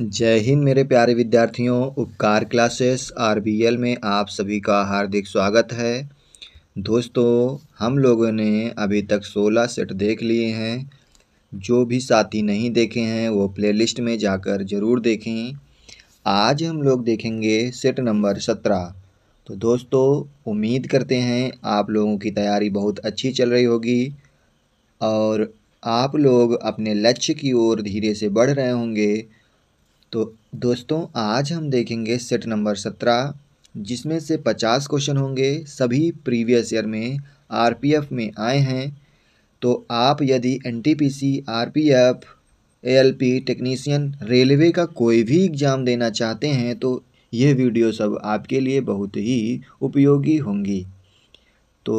जय हिंद मेरे प्यारे विद्यार्थियों उपकार क्लासेस आरबीएल में आप सभी का हार्दिक स्वागत है दोस्तों हम लोगों ने अभी तक 16 सेट देख लिए हैं जो भी साथी नहीं देखे हैं वो प्लेलिस्ट में जाकर ज़रूर देखें आज हम लोग देखेंगे सेट नंबर 17 तो दोस्तों उम्मीद करते हैं आप लोगों की तैयारी बहुत अच्छी चल रही होगी और आप लोग अपने लक्ष्य की ओर धीरे से बढ़ रहे होंगे तो दोस्तों आज हम देखेंगे सेट नंबर सत्रह जिसमें से पचास क्वेश्चन होंगे सभी प्रीवियस ईयर में आरपीएफ में आए हैं तो आप यदि NTPC RPF ALP technician railway का कोई भी एग्ज़ाम देना चाहते हैं तो यह वीडियो सब आपके लिए बहुत ही उपयोगी होंगी तो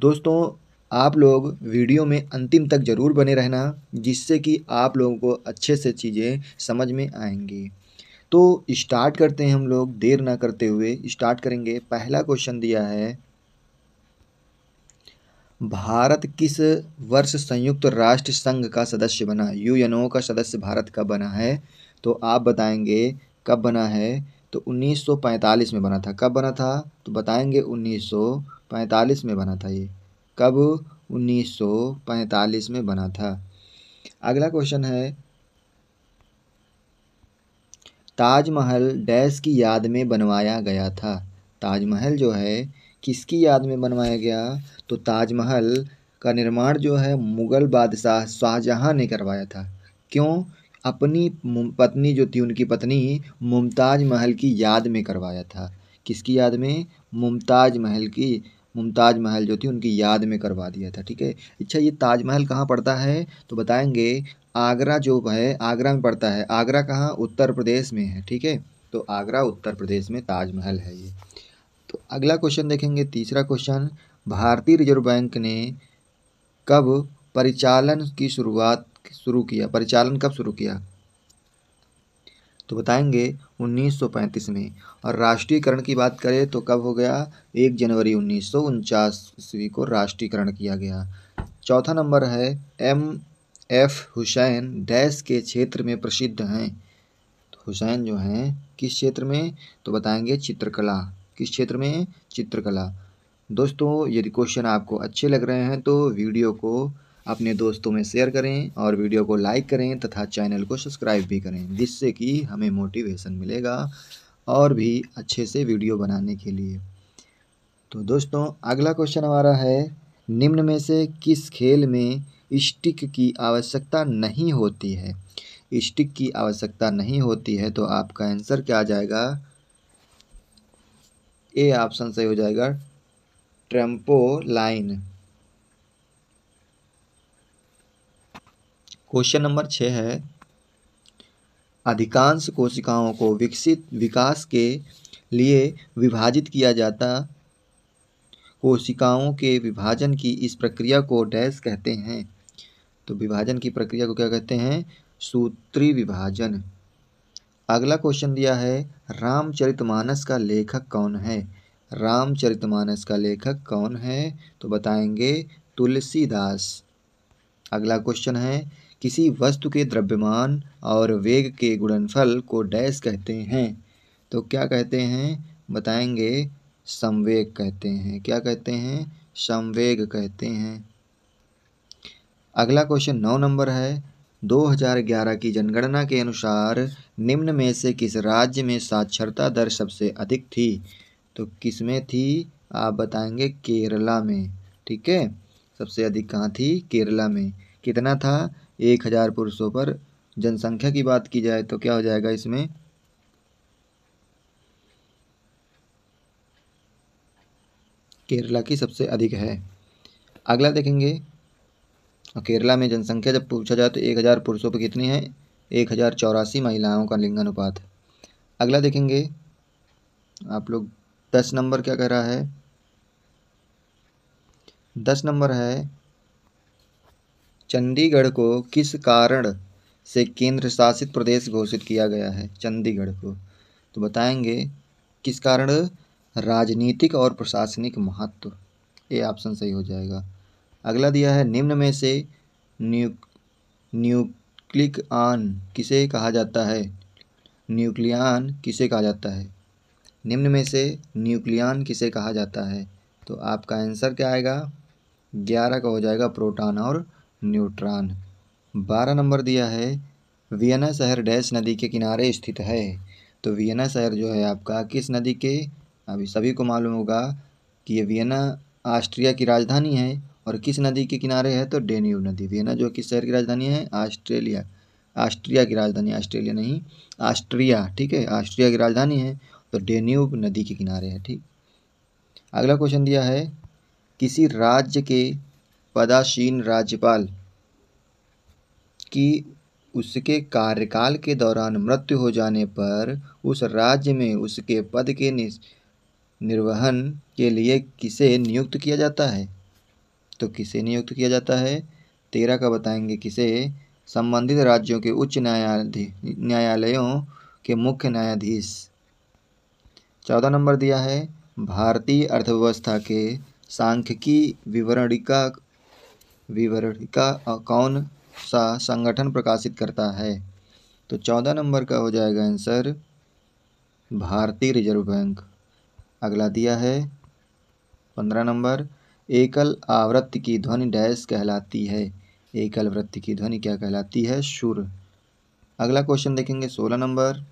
दोस्तों आप लोग वीडियो में अंतिम तक ज़रूर बने रहना जिससे कि आप लोगों को अच्छे से चीज़ें समझ में आएंगी तो स्टार्ट करते हैं हम लोग देर ना करते हुए स्टार्ट करेंगे पहला क्वेश्चन दिया है भारत किस वर्ष संयुक्त राष्ट्र संघ का सदस्य बना यूएनओ का सदस्य भारत कब बना है तो आप बताएंगे कब बना है तो 1945 में बना था कब बना था तो बताएंगे 1945 में बना था ये कब 1945 में बना था अगला क्वेश्चन है ताजमहल डैश की याद में बनवाया गया था ताजमहल जो है किसकी याद में बनवाया गया तो ताजमहल का निर्माण जो है मुग़ल बादशाह शाहजहाँ ने करवाया था क्यों अपनी पत्नी जो थी उनकी पत्नी मुमताज़ महल की याद में करवाया था किसकी याद में मुमताज़ महल की मुमताज़ महल जो थी उनकी याद में करवा दिया था ठीक है अच्छा ये ताजमहल कहाँ पड़ता है तो बताएंगे आगरा जो है आगरा में पड़ता है आगरा कहाँ उत्तर प्रदेश में है ठीक है तो आगरा उत्तर प्रदेश में ताजमहल है ये तो अगला क्वेश्चन देखेंगे तीसरा क्वेश्चन भारतीय रिजर्व बैंक ने कब परिचालन की शुरुआत शुरू किया परिचालन कब शुरू किया तो बताएंगे 1935 में और राष्ट्रीयकरण की बात करें तो कब हो गया एक जनवरी उन्नीस सौ ईस्वी को राष्ट्रीयकरण किया गया चौथा नंबर है एम एफ हुसैन डैश के क्षेत्र में प्रसिद्ध हैं तो हुसैन जो हैं किस क्षेत्र में तो बताएंगे चित्रकला किस क्षेत्र में चित्रकला दोस्तों यदि क्वेश्चन आपको अच्छे लग रहे हैं तो वीडियो को अपने दोस्तों में शेयर करें और वीडियो को लाइक करें तथा चैनल को सब्सक्राइब भी करें जिससे कि हमें मोटिवेशन मिलेगा और भी अच्छे से वीडियो बनाने के लिए तो दोस्तों अगला क्वेश्चन हमारा है निम्न में से किस खेल में स्टिक की आवश्यकता नहीं होती है स्टिक की आवश्यकता नहीं होती है तो आपका आंसर क्या आ जाएगा ए ऑप्शन सही हो जाएगा ट्रम्पो लाइन क्वेश्चन नंबर छः है अधिकांश कोशिकाओं को विकसित विकास के लिए विभाजित किया जाता कोशिकाओं के विभाजन की इस प्रक्रिया को डैश कहते हैं तो विभाजन की प्रक्रिया को क्या कहते हैं सूत्री विभाजन अगला क्वेश्चन दिया है रामचरितमानस का लेखक कौन है रामचरितमानस का लेखक कौन है तो बताएंगे तुलसीदास अगला क्वेश्चन है किसी वस्तु के द्रव्यमान और वेग के गुणनफल को डैश कहते हैं तो क्या कहते हैं बताएंगे संवेग कहते हैं क्या कहते हैं संवेग कहते हैं अगला क्वेश्चन नौ नंबर है 2011 की जनगणना के अनुसार निम्न में से किस राज्य में साक्षरता दर सबसे अधिक थी तो किस में थी आप बताएंगे केरला में ठीक है सबसे अधिक कहाँ थी केरला में कितना था एक हज़ार पुरुषों पर जनसंख्या की बात की जाए तो क्या हो जाएगा इसमें केरला की सबसे अधिक है अगला देखेंगे केरला में जनसंख्या जब पूछा जाए तो एक हज़ार पुरुषों पर कितनी है एक हज़ार चौरासी महिलाओं का लिंगानुपात अगला देखेंगे आप लोग दस नंबर क्या कह रहा है दस नंबर है चंडीगढ़ को किस कारण से केंद्र शासित प्रदेश घोषित किया गया है चंडीगढ़ को तो बताएंगे किस कारण राजनीतिक और प्रशासनिक महत्व ये ऑप्शन सही हो जाएगा अगला दिया है निम्न में से न्यू न्यूक्लिक आन किसे कहा जाता है न्यूक्लियान किसे कहा जाता है निम्न में से न्यूक्लियान किसे कहा जाता है तो आपका आंसर क्या आएगा ग्यारह का हो जाएगा प्रोटॉन और न्यूट्रॉन बारह नंबर दिया है वियना शहर डैश नदी के किनारे स्थित है तो वियना शहर जो है आपका किस नदी के अभी सभी को मालूम होगा कि ये वियना ऑस्ट्रिया की राजधानी है और किस नदी के किनारे है तो डेन्यू नदी वियना जो किस शहर की राजधानी है ऑस्ट्रेलिया ऑस्ट्रिया की राजधानी ऑस्ट्रेलिया नहीं ऑस्ट्रिया ठीक है ऑस्ट्रिया की राजधानी है तो डेन्यूब नदी के किनारे है ठीक अगला क्वेश्चन दिया है किसी राज्य के पदासीन राज्यपाल की उसके कार्यकाल के दौरान मृत्यु हो जाने पर उस राज्य में उसके पद के निर्वहन के लिए किसे नियुक्त किया जाता है तो किसे नियुक्त किया जाता है तेरह का बताएंगे किसे संबंधित राज्यों के उच्च न्यायाधि न्यायालयों के मुख्य न्यायाधीश चौदह नंबर दिया है भारतीय अर्थव्यवस्था के सांख्यिकी विवरणिका विवरणिका कौन सा संगठन प्रकाशित करता है तो चौदह नंबर का हो जाएगा आंसर भारतीय रिजर्व बैंक अगला दिया है पंद्रह नंबर एकल आवृत्ति की ध्वनि डैश कहलाती है एकल वृत्ति की ध्वनि क्या कहलाती है सुर अगला क्वेश्चन देखेंगे सोलह नंबर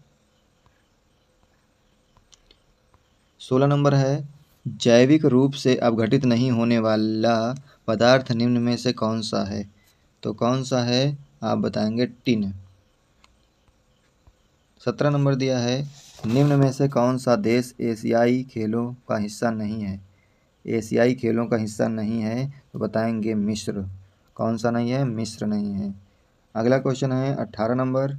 सोलह नंबर है जैविक रूप से अवघटित नहीं होने वाला पदार्थ निम्न में से कौन सा है तो कौन सा है आप बताएंगे टिन सत्रह नंबर दिया है निम्न में से कौन सा देश एशियाई खेलों का हिस्सा नहीं है एशियाई खेलों का हिस्सा नहीं है तो बताएंगे मिस्र कौन सा नहीं है मिस्र नहीं है अगला क्वेश्चन है अट्ठारह नंबर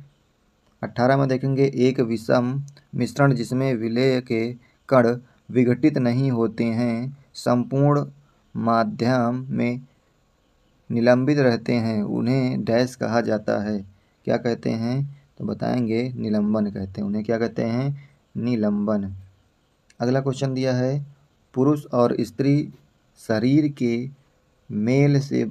अट्ठारह में देखेंगे एक विषम मिश्रण जिसमें विलय के कण विघटित नहीं होते हैं संपूर्ण माध्यम में निलंबित रहते हैं उन्हें डैश कहा जाता है क्या कहते हैं तो बताएंगे निलंबन कहते हैं उन्हें क्या कहते हैं निलंबन अगला क्वेश्चन दिया है पुरुष और स्त्री शरीर के मेल से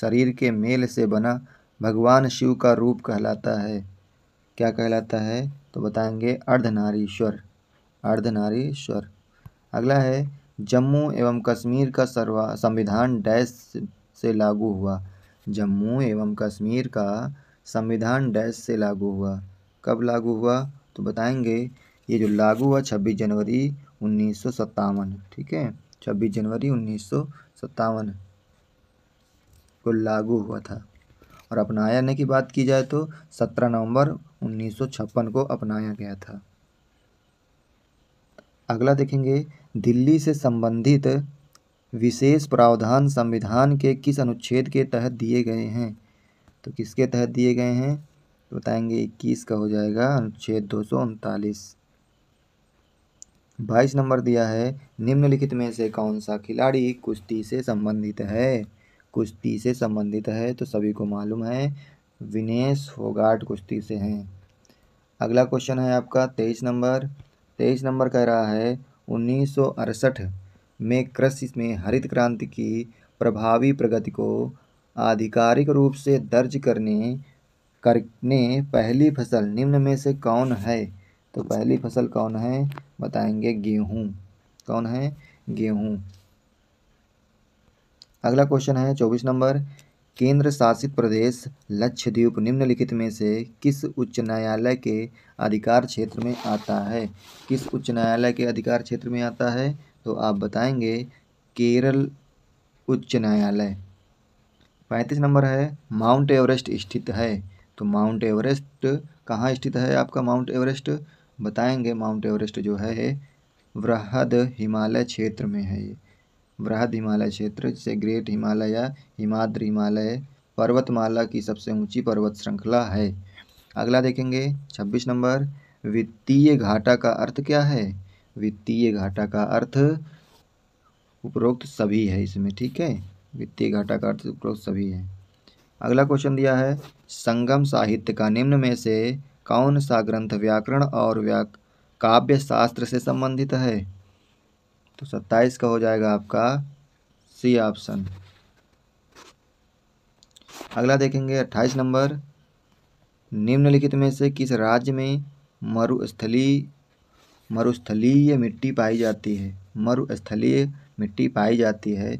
शरीर के मेल से बना भगवान शिव का रूप कहलाता है क्या कहलाता है तो बताएंगे अर्धनारीश्वर अर्धनारीश्वर अगला है जम्मू एवं कश्मीर का सर्वा संविधान डैश से लागू हुआ जम्मू एवं कश्मीर का संविधान डैश से लागू हुआ कब लागू हुआ तो बताएंगे ये जो लागू हुआ छब्बीस जनवरी उन्नीस ठीक है छब्बीस जनवरी उन्नीस को लागू हुआ था और ने की बात की जाए तो सत्रह नवंबर उन्नीस को अपनाया गया था अगला देखेंगे दिल्ली से संबंधित विशेष प्रावधान संविधान के किस अनुच्छेद के तहत दिए गए हैं तो किसके तहत दिए गए हैं तो बताएंगे इक्कीस का हो जाएगा अनुच्छेद दो सौ उनतालीस बाईस नंबर दिया है निम्नलिखित में से कौन सा खिलाड़ी कुश्ती से संबंधित है कुश्ती से संबंधित है तो सभी को मालूम है विनेश फोगाट कुश्ती से हैं अगला क्वेश्चन है आपका तेईस नंबर तेईस नंबर कह रहा है उन्नीस में कृषि में हरित क्रांति की प्रभावी प्रगति को आधिकारिक रूप से दर्ज करने करने पहली फसल निम्न में से कौन है तो पहली फसल कौन है बताएंगे गेहूँ कौन है गेहूँ अगला क्वेश्चन है चौबीस नंबर केंद्र शासित प्रदेश लक्षद्वीप निम्नलिखित में से किस उच्च न्यायालय के अधिकार क्षेत्र में आता है किस उच्च न्यायालय के अधिकार क्षेत्र में आता है तो आप बताएंगे केरल उच्च न्यायालय पैंतीस नंबर है माउंट एवरेस्ट स्थित है तो माउंट एवरेस्ट कहाँ स्थित है आपका माउंट एवरेस्ट बताएंगे माउंट एवरेस्ट जो है वृहद हिमालय क्षेत्र में है ये बृहद हिमालय क्षेत्र जिसे ग्रेट हिमालय या हिमाद्र हिमालय पर्वतमाला की सबसे ऊंची पर्वत श्रृंखला है अगला देखेंगे 26 नंबर वित्तीय घाटा का अर्थ क्या है वित्तीय घाटा का अर्थ उपरोक्त सभी है इसमें ठीक है वित्तीय घाटा का अर्थ उपरोक्त सभी है अगला क्वेश्चन दिया है संगम साहित्य का निम्न में से कौन सा ग्रंथ व्याकरण और व्या काव्य शास्त्र से संबंधित है तो सत्ताईस का हो जाएगा आपका सी ऑप्शन अगला देखेंगे अट्ठाईस नंबर निम्नलिखित में से किस राज्य में मरुस्थली मरुस्थलीय मिट्टी पाई जाती है मरुस्थलीय मिट्टी पाई जाती है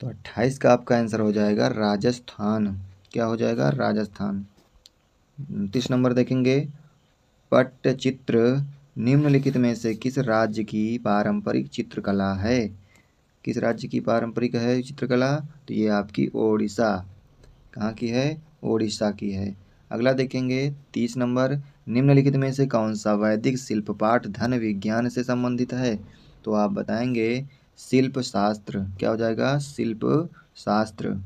तो अट्ठाईस का आपका आंसर हो जाएगा राजस्थान क्या हो जाएगा राजस्थान उनतीस नंबर देखेंगे पट्टचित्र निम्नलिखित में से किस राज्य की पारंपरिक चित्रकला है किस राज्य की पारंपरिक है चित्रकला तो ये आपकी ओडिशा कहाँ की है ओडिशा की है अगला देखेंगे तीस नंबर निम्नलिखित में से कौन सा वैदिक शिल्प पाठ धन विज्ञान से संबंधित है तो आप बताएंगे शिल्प शास्त्र क्या हो जाएगा शिल्प शास्त्र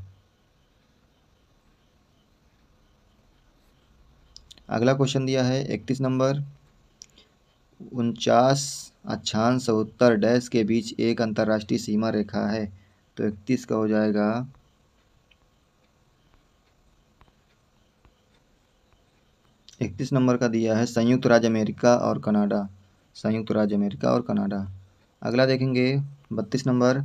अगला क्वेश्चन दिया है इकतीस नंबर उनचास अक्षांश सौ उत्तर डैश के बीच एक अंतर्राष्ट्रीय सीमा रेखा है तो इकतीस का हो जाएगा इकतीस नंबर का दिया है संयुक्त राज्य अमेरिका और कनाडा संयुक्त राज्य अमेरिका और कनाडा अगला देखेंगे बत्तीस नंबर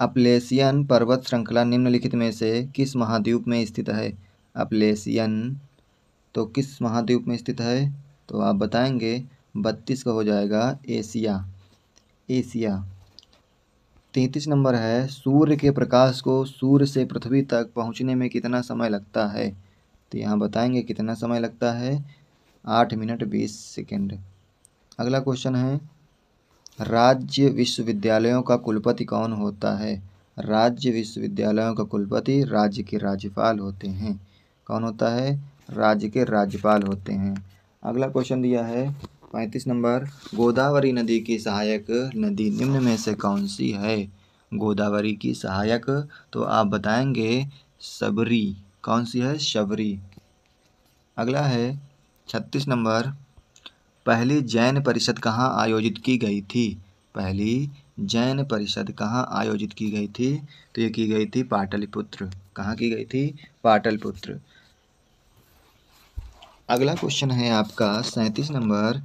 अपलेसियन पर्वत श्रृंखला निम्नलिखित में से किस महाद्वीप में स्थित है अपलेसियन तो किस महाद्वीप में स्थित है तो आप बताएंगे बत्तीस का हो जाएगा एशिया एशिया तैंतीस नंबर है सूर्य के प्रकाश को सूर्य से पृथ्वी तक पहुंचने में कितना समय लगता है तो यहाँ बताएंगे कितना समय लगता है आठ मिनट बीस सेकेंड अगला क्वेश्चन है राज्य विश्वविद्यालयों का कुलपति कौन होता है राज्य विश्वविद्यालयों का कुलपति राज्य के राज्यपाल होते हैं कौन होता है राज्य के राज्यपाल होते हैं अगला क्वेश्चन दिया है पैंतीस नंबर गोदावरी नदी की सहायक नदी निम्न में से कौन सी है गोदावरी की सहायक तो आप बताएंगे सबरी कौन सी है शबरी अगला है छत्तीस नंबर पहली जैन परिषद कहाँ आयोजित की गई थी पहली जैन परिषद कहाँ आयोजित की गई थी तो ये की गई थी पाटलिपुत्र कहाँ की गई थी पाटलिपुत्र अगला क्वेश्चन है आपका सैंतीस नंबर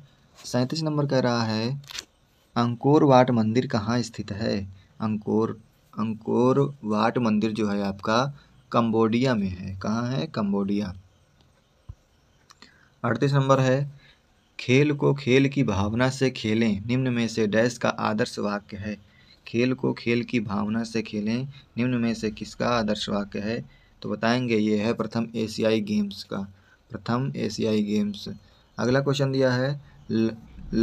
सैंतीस नंबर कह रहा है अंकोर वाट मंदिर कहाँ स्थित है अंकोर अंकोर वाट मंदिर जो है आपका कंबोडिया में है कहाँ है कंबोडिया अड़तीस नंबर है खेल को खेल की भावना से खेलें निम्न में से डैश का आदर्श वाक्य है खेल को खेल की भावना से खेलें निम्न में से किसका आदर्श वाक्य है तो बताएंगे ये है प्रथम एशियाई गेम्स का प्रथम एशियाई गेम्स अगला क्वेश्चन दिया है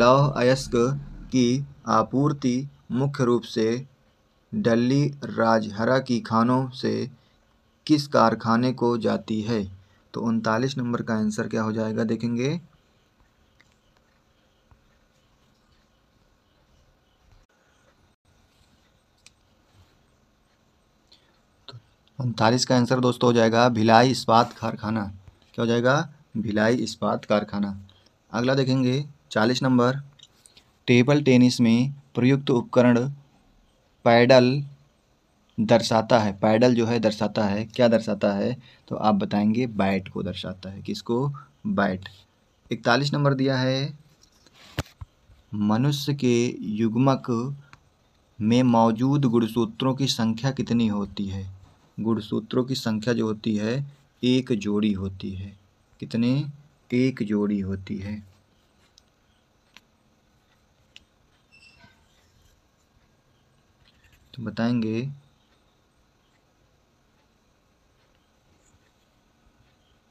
लौह अयस्क की आपूर्ति मुख्य रूप से डल्ली राजहरा की खानों से किस कारखाने को जाती है तो उनतालीस नंबर का आंसर क्या हो जाएगा देखेंगे तो उनतालीस का आंसर दोस्तों हो जाएगा भिलाई इस्पात कारखाना क्या हो जाएगा भिलाई इस्पात कारखाना अगला देखेंगे चालीस नंबर टेबल टेनिस में प्रयुक्त उपकरण पैडल दर्शाता है पैडल जो है दर्शाता है क्या दर्शाता है तो आप बताएंगे बैट को दर्शाता है किसको बैट इकतालीस नंबर दिया है मनुष्य के युग्मक में मौजूद गुणसूत्रों की संख्या कितनी होती है गुणसूत्रों की संख्या जो होती है एक जोड़ी होती है कितने एक जोड़ी होती है तो बताएंगे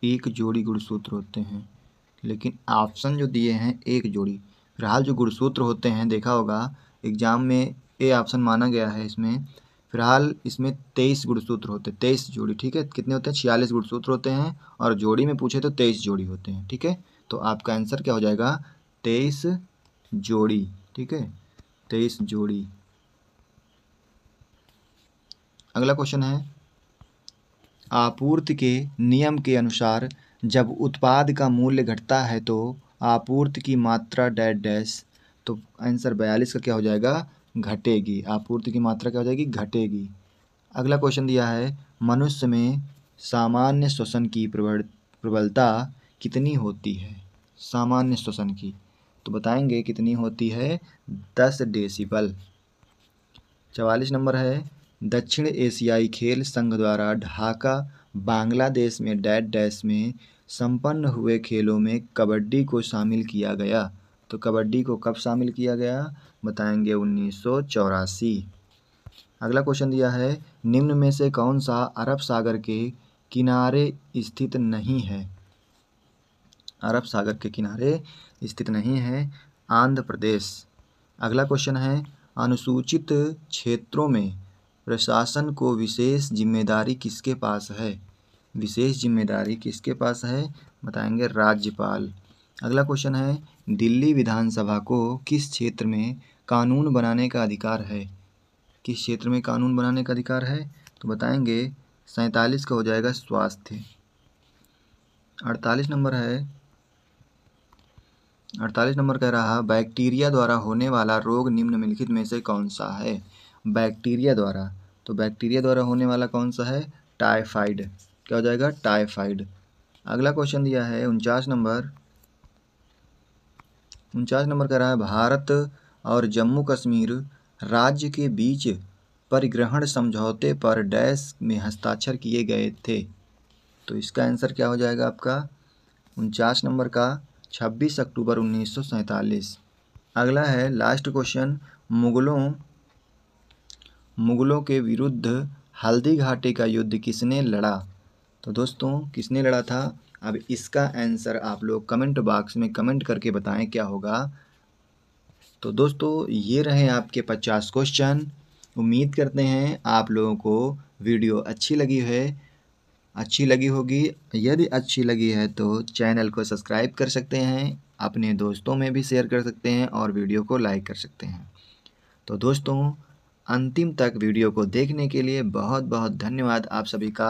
एक जोड़ी गुणसूत्र होते हैं लेकिन ऑप्शन जो दिए हैं एक जोड़ी फिलहाल जो गुणसूत्र होते हैं देखा होगा एग्ज़ाम में ए ऑप्शन माना गया है इसमें फिलहाल इसमें तेईस गुणसूत्र होते हैं तेईस जोड़ी ठीक है कितने होते हैं छियालीस गुणसूत्र होते हैं और जोड़ी में पूछे तो तेईस जोड़ी होते हैं ठीक है तो आपका आंसर क्या हो जाएगा तेईस जोड़ी ठीक है तेईस जोड़ी अगला क्वेश्चन है आपूर्ति के नियम के अनुसार जब उत्पाद का मूल्य घटता है तो आपूर्ति की मात्रा डैश डैश तो आंसर बयालीस का क्या हो जाएगा घटेगी आपूर्ति की मात्रा क्या हो जाएगी घटेगी अगला क्वेश्चन दिया है मनुष्य में सामान्य श्वसन की प्रबल प्रबलता कितनी होती है सामान्य श्वसन की तो बताएंगे कितनी होती है दस डेसिबल चवालीस नंबर है दक्षिण एशियाई खेल संघ द्वारा ढाका बांग्लादेश में डैड डैश में संपन्न हुए खेलों में कबड्डी को शामिल किया गया तो कबड्डी को कब शामिल किया गया बताएंगे उन्नीस अगला क्वेश्चन दिया है निम्न में से कौन सा अरब सागर के किनारे स्थित नहीं है अरब सागर के किनारे स्थित नहीं है आंध्र प्रदेश अगला क्वेश्चन है अनुसूचित क्षेत्रों में प्रशासन को विशेष जिम्मेदारी किसके पास है विशेष जिम्मेदारी किसके पास है बताएंगे राज्यपाल अगला क्वेश्चन है दिल्ली विधानसभा को किस क्षेत्र में कानून बनाने का अधिकार है किस क्षेत्र में कानून बनाने का अधिकार है तो बताएंगे सैंतालीस का हो जाएगा स्वास्थ्य अड़तालीस नंबर है अड़तालीस नंबर कह रहा बैक्टीरिया द्वारा होने वाला रोग निम्नलिखित में से कौन सा है बैक्टीरिया द्वारा तो बैक्टीरिया द्वारा होने वाला कौन सा है टाइफाइड क्या हो जाएगा टाइफाइड अगला क्वेश्चन दिया है उनचास नंबर उनचास नंबर कह रहा है भारत और जम्मू कश्मीर राज्य के बीच परिग्रहण समझौते पर डैश में हस्ताक्षर किए गए थे तो इसका आंसर क्या हो जाएगा आपका उनचास नंबर का छब्बीस अक्टूबर उन्नीस अगला है लास्ट क्वेश्चन मुग़लों मुग़लों के विरुद्ध हल्दी घाटी का युद्ध किसने लड़ा तो दोस्तों किसने लड़ा था अब इसका आंसर आप लोग कमेंट बॉक्स में कमेंट करके बताएं क्या होगा तो दोस्तों ये रहे आपके पचास क्वेश्चन उम्मीद करते हैं आप लोगों को वीडियो अच्छी लगी है अच्छी लगी होगी यदि अच्छी लगी है तो चैनल को सब्सक्राइब कर सकते हैं अपने दोस्तों में भी शेयर कर सकते हैं और वीडियो को लाइक कर सकते हैं तो दोस्तों अंतिम तक वीडियो को देखने के लिए बहुत बहुत धन्यवाद आप सभी का